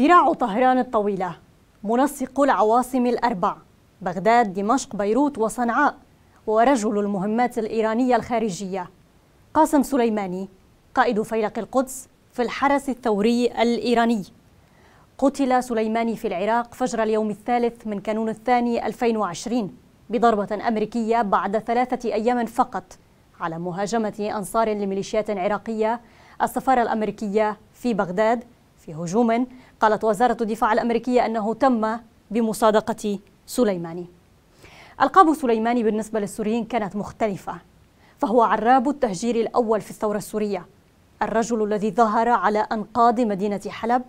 ذراع طهران الطويلة منسق العواصم الأربع بغداد دمشق بيروت وصنعاء ورجل المهمات الإيرانية الخارجية قاسم سليماني قائد فيلق القدس في الحرس الثوري الإيراني قتل سليماني في العراق فجر اليوم الثالث من كانون الثاني 2020 بضربة أمريكية بعد ثلاثة أيام فقط على مهاجمة أنصار لميليشيات عراقية السفارة الأمريكية في بغداد في هجوم قالت وزارة الدفاع الأمريكية أنه تم بمصادقة سليماني ألقاب سليماني بالنسبة للسوريين كانت مختلفة فهو عراب التهجير الأول في الثورة السورية الرجل الذي ظهر على أنقاض مدينة حلب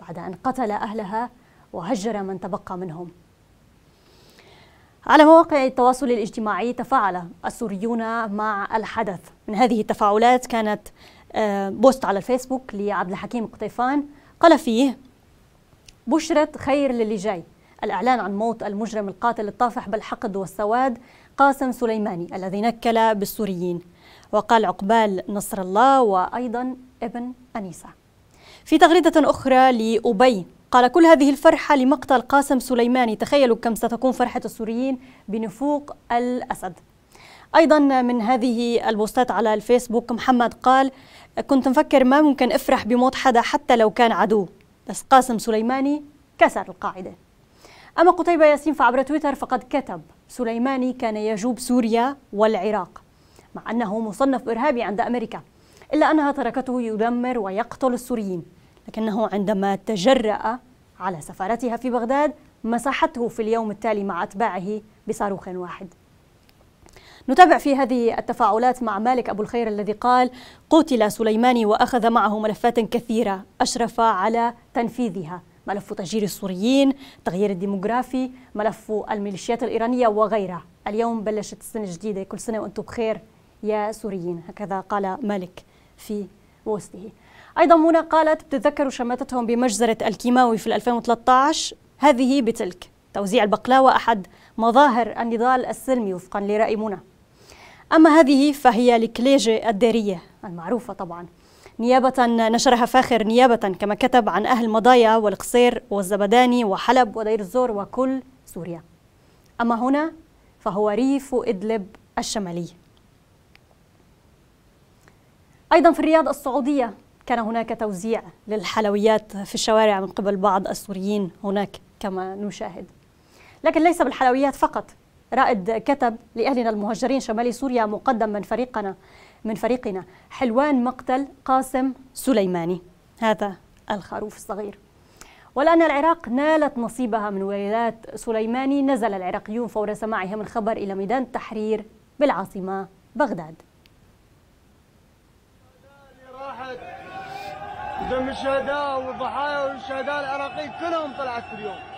بعد أن قتل أهلها وهجر من تبقى منهم على مواقع التواصل الاجتماعي تفاعل السوريون مع الحدث من هذه التفاعلات كانت آه، بوست على الفيسبوك لعبد الحكيم قطيفان قال فيه بشرة خير للي جاي الإعلان عن موت المجرم القاتل الطافح بالحقد والسواد قاسم سليماني الذي نكل بالسوريين وقال عقبال نصر الله وأيضا ابن أنيسة في تغريدة أخرى لأبي قال كل هذه الفرحة لمقتل قاسم سليماني تخيلوا كم ستكون فرحة السوريين بنفوق الأسد أيضا من هذه البوستات على الفيسبوك محمد قال كنت مفكر ما ممكن أفرح بموت حدا حتى لو كان عدو بس قاسم سليماني كسر القاعدة أما قتيبة ياسين فعبر تويتر فقد كتب سليماني كان يجوب سوريا والعراق مع أنه مصنف إرهابي عند أمريكا إلا أنها تركته يدمر ويقتل السوريين لكنه عندما تجرأ على سفارتها في بغداد مسحته في اليوم التالي مع أتباعه بصاروخ واحد نتابع في هذه التفاعلات مع مالك أبو الخير الذي قال قتل سليماني وأخذ معه ملفات كثيرة أشرف على تنفيذها ملف تهجير السوريين تغيير الديموغرافي ملف الميليشيات الإيرانية وغيرها اليوم بلشت السنة الجديدة كل سنة وأنتم بخير يا سوريين هكذا قال مالك في بوسته أيضا منى قالت بتتذكروا شماتتهم بمجزرة الكيماوي في 2013 هذه بتلك توزيع البقلاوة أحد مظاهر النضال السلمي وفقا لرأي منى أما هذه فهي الكليجة الدارية المعروفة طبعا نيابة نشرها فاخر نيابة كما كتب عن أهل مضايا والقصير والزبداني وحلب ودير الزور وكل سوريا أما هنا فهو ريف إدلب الشمالي أيضا في الرياض السعودية كان هناك توزيع للحلويات في الشوارع من قبل بعض السوريين هناك كما نشاهد لكن ليس بالحلويات فقط رائد كتب لأهلنا المهجرين شمالي سوريا مقدم من فريقنا من فريقنا حلوان مقتل قاسم سليماني هذا الخروف الصغير ولأن العراق نالت نصيبها من ولايات سليماني نزل العراقيون فور سماعهم الخبر إلى ميدان التحرير بالعاصمة بغداد راحت دم الشهداء والضحايا والشهداء العراقيين كلهم طلعت اليوم